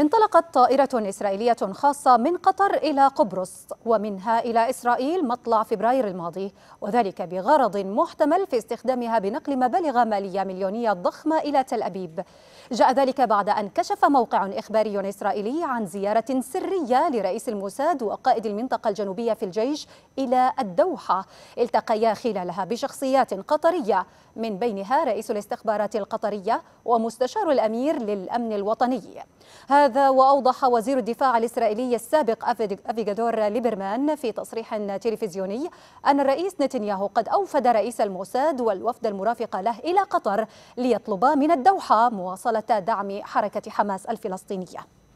انطلقت طائرة إسرائيلية خاصة من قطر إلى قبرص ومنها إلى إسرائيل مطلع فبراير الماضي وذلك بغرض محتمل في استخدامها بنقل مبالغ مالية مليونية ضخمة إلى تل أبيب جاء ذلك بعد أن كشف موقع إخباري إسرائيلي عن زيارة سرية لرئيس الموساد وقائد المنطقة الجنوبية في الجيش إلى الدوحة التقيا خلالها بشخصيات قطرية من بينها رئيس الاستخبارات القطرية ومستشار الأمير للأمن الوطني هذا وأوضح وزير الدفاع الإسرائيلي السابق أفيغادور ليبرمان في تصريح تلفزيوني أن الرئيس نتنياهو قد أوفد رئيس الموساد والوفد المرافق له إلى قطر ليطلبا من الدوحة مواصلة دعم حركة حماس الفلسطينية